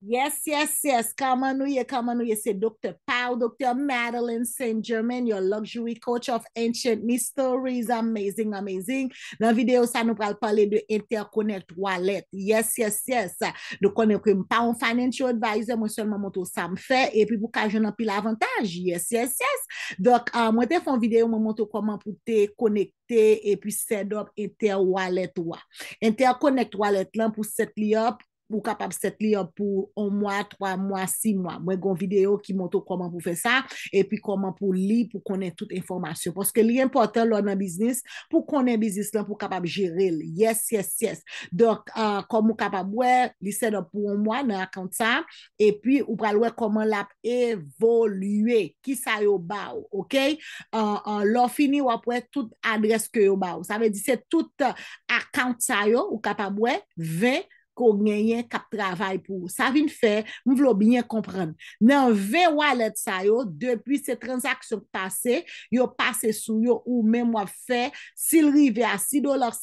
Yes, yes, yes, kama nouye, kama nouye, se Dr. Pau, Dr. Madeline St. Germain, your luxury coach of ancient mysteries, amazing, amazing. Nan videyo sa nou pral pale de Interconnect Wallet, yes, yes, yes. Nou konekwe mpa un financial advisor, mwen seman mwoto sa mfe, e pi pou ka jen api l'avantaj, yes, yes, yes. Dok, euh, mwen te fon videyo mwoto koman pou te konekte, e pi set up Interwallet wa. Interconnect Wallet lan pou set li up. Ou kapab set li yo pou 1 mwa, 3 mwa, 6 mwa. Mwen gon video ki mwoto koman pou fe sa. E pi koman pou li pou konen tout informasyon. Poske li importan lò nan biznis pou konen biznis lò pou kapab jere li. Yes, yes, yes. Dok, kon mwen kapab wè, li sen yo pou 1 mwa nan akant sa. E pi ou pral wè koman l ap evolüe. Ki sa yo ba ou, ok? Euh, euh, lò fini wè pou wè tout adres ke yo ba ou. Sa wè di se tout akant sa yo ou kapab wè, vè. ko genyen kap travay pou. Sa vin fe, mou vlo binye komprende. Nan ve walet sa yo, depi se transaksyon pase, yo pase sou yo ou men wav fe, si li ve a 6,50 dolar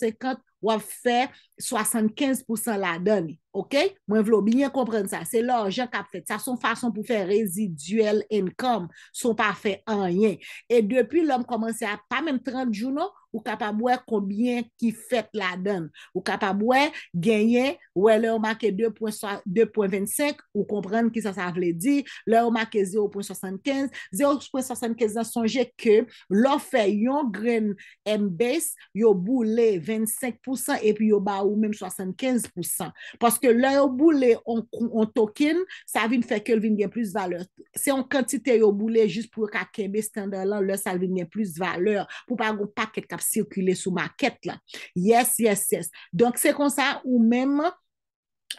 wav fe, 75% la don. Ok? Mwen vlo binye komprende sa. Se lò, jè kap fèt. Sa son fason pou fè reziduel income. Son pa fè anyen. E depi lòm komanse a pa men 30 jouno, wou kapabwè koubyen ki fèt la don. Wou kapabwè genye, wè lè o makè 2.25, wou komprende ki sa sa vle di. Lè o makè 0.75. 0.75 nan sonje ke lò fè yon gren embès, yon boulè 25% epi yon ba ou mèm 75%. Paske lè yo bou lè an tokine, sa vin fè ke l vin gen plus valeur. Se an kantite yo bou lè jist pou ak kebe stander lan, lè sa vin gen plus valeur pou pa goun paket kap sirkile sou maket la. Yes, yes, yes. Donk se konsan ou mèm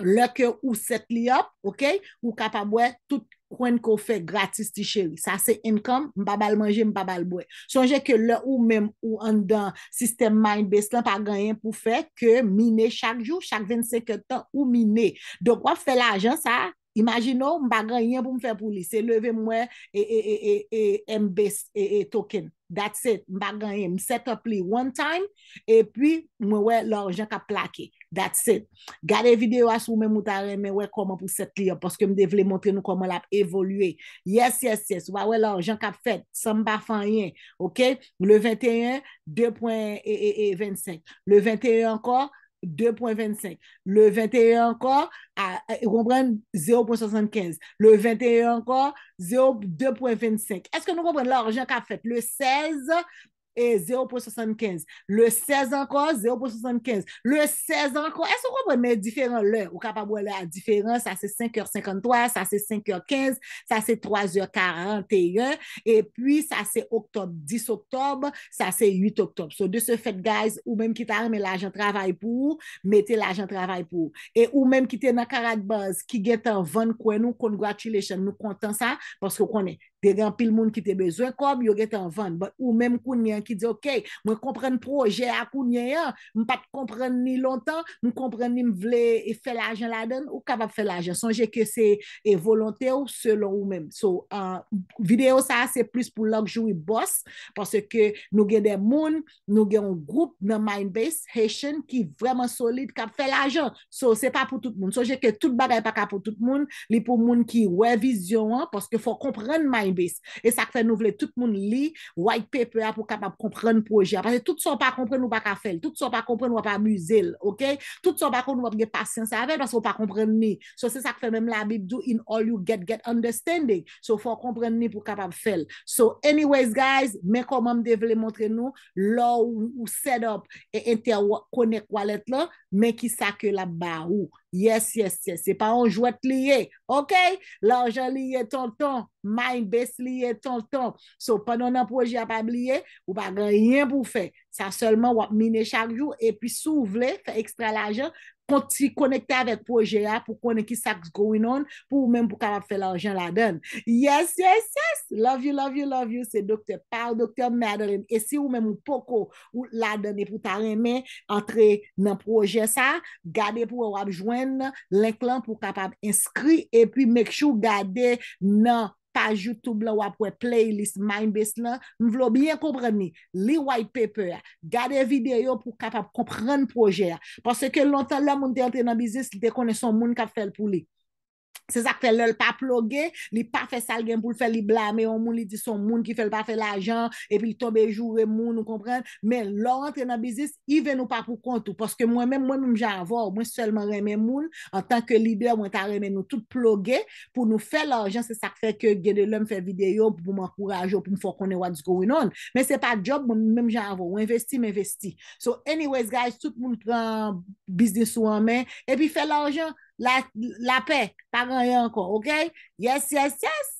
lè ke ou set li ap, ok, ou kap abwe tout kwen qu'on fait gratis ti ça c'est income, mpa bal manje, mpa bal bwe. Sonje ke le ou même ou en dan système mind-based lan pa gagné pour que que mine chaque jour, chaque 25 temps ou miner. Donc, on fait l'argent, ça. Imagin nou, m bagan yon pou m fè pou li. Se leve m wè, e, e, e, e, e, m bese, e, e, e, token. That's it. M bagan yon. M set up li one time, e pi, m wè lor jen ka plake. That's it. Gade videyo as wè m moutare, m wè koman pou set li yon. Paske m devle montre nou koman l ap evolue. Yes, yes, yes. Wè wè lor jen ka fèd. San m bafan yon. Ok? M le 21, 2.25. E, e, e, le 21 ankon, 2.25. 2.25. Le 21 encore, ils comprennent 0.75. Le 21 encore, 2.25. Est-ce que nous comprenons l'argent qu'a fait le 16 e 0 pou 75. Le 16 ankon, 0 pou 75. Le 16 ankon, es ou konpon men diferan lè? Ou kapap wè lè a diferan, sa se 5 53, sa se 5 15, sa se 3 41, e pi sa se 8 10 8, sa se 8 8. So de se fèt, guys, ou menm ki t'arme l'ajan travèl pou, mette l'ajan travèl pou. E ou menm ki t'è nan karakbaz ki gen tan 20 kwenou, congratulations, nou kontan sa, porske konen gen pil moun ki te bezwen, kom, yo gen te anvan. Ou menm kounyen ki di, ok, mwen kompren proje akounyen ya, mwen pa te kompren ni lontan, mwen kompren ni mwle e fel ajan la den, ou ka va fel ajan, sonje ke se e volonte ou selon ou menm. So, video sa, se plus pou lakjou i bos, parce ke nou gen de moun, nou gen moun group nan Mindbase, Heshen, ki vreman solid ka fel ajan. So, se pa pou tout moun. So, je ke tout bagay pa ka pou tout moun, li pou moun ki wevizyon an, parce ke fò kompren Mind e sak fe nou vle tout moun li white paper a pou kapab kompren proje apase tout son pa kompren nou pa ka fel tout son pa kompren nou pa amuse l tout son pa kon nou apge pasyans ave pason pa kompren ni so se sak fe mèm la bib do in all you get get understanding so fon kompren ni pou kapab fel so anyways guys mè kon mèm de vle montre nou lò ou set up mè ki sa ke la barou yes, yes, yes, se pa an jwet liye, ok, lanjan liye ton ton, mayn bes liye ton ton, so pa non an proje apab liye, ou pa gen riyen pou fe, sa solman wap mine chak jou, e pi sou vle, fe ekstra lajan, konti konekte avèk proje ya pou konen ki sak s'goin on pou ou menm pou kapap fè la anjen la den. Yes, yes, yes, love you, love you, love you, se dokte par dokte Madeline. E si ou menm pou ko ou la dene pou ta reme antre nan proje sa, gade pou ou ap jwen nan, lèk lan pou kapap inskri e pi mek chou gade nan proje. Paj YouTube la wapwe, playlist, mind base la. M vlo byen kopre mi. Li white paper ya. Gade video pou kapap kompren proje ya. Pase ke lontan la moun deyante nan bizis, dekone son moun kap fel pou li. Se sak fè lèl pa plogue, li pa fè sal gen pou fè li blame yon moun, li di son moun ki fè l pa fè l ajan, epi l tobe joure moun, nou komprende? Men lò rentre nan bizis, i ven nou pa pou kontou, paske mwen men, mwen mwen mjè avò, mwen selman reme moun, an tanke libe, mwen ta reme nou tout plogue, pou nou fè l ajan, se sak fè ke gè de lèm fè video, pou mwen kourajo, pou mwen fò kone what's going on. Men se pa job, mwen mwen mjè avò, mwen investi, mwen investi. So anyways guys, tout moun pran bizis sou anmen, epi fè la, la paix, pas rien encore, ok? Yes, yes, yes!